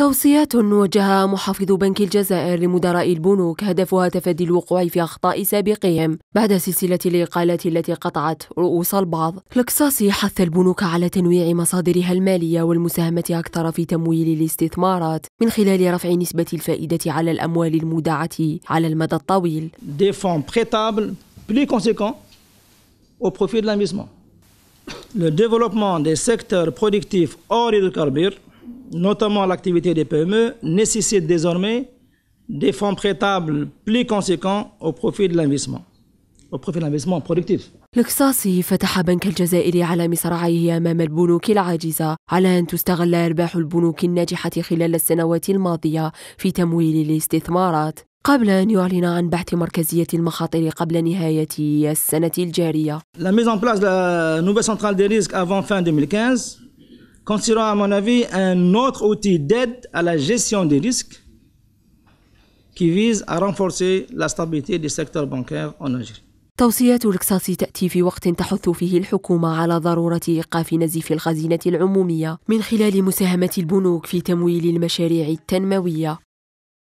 توصيات وجهها محافظ بنك الجزائر لمدراء البنوك هدفها تفادي الوقوع في أخطاء سابقهم بعد سلسلة الإقالات التي قطعت رؤوس البعض لكساسي حث البنوك على تنويع مصادرها المالية والمساهمة أكثر في تمويل الاستثمارات من خلال رفع نسبة الفائدة على الأموال المودعة على المدى الطويل Le développement des secteurs productifs hors hydrocarbures notamment l'activité des PME, nécessite désormais des fonds prêtables plus conséquents au profit de l'investissement. القصاصي فتح بنك الجزائر على مصراعيه أمام البنوك العاجزة على أن تستغل أرباح البنوك الناجحة خلال السنوات الماضية في تمويل الاستثمارات قبل أن يعلن عن بحث مركزية المخاطر قبل نهاية السنة الجارية. La mise en place de la nouvelle centrale des risques avant fin 2015 considérons à mon avis un autre outil d'aide à la gestion des risques qui vise à renforcer la stabilité du secteur bancaire en Algérie. توصيات الكساس تأتي في وقت تحث فيه الحكومة على ضرورة إيقاف نزيف الخزينة العمومية من خلال مساهمة البنوك في تمويل المشاريع التنموية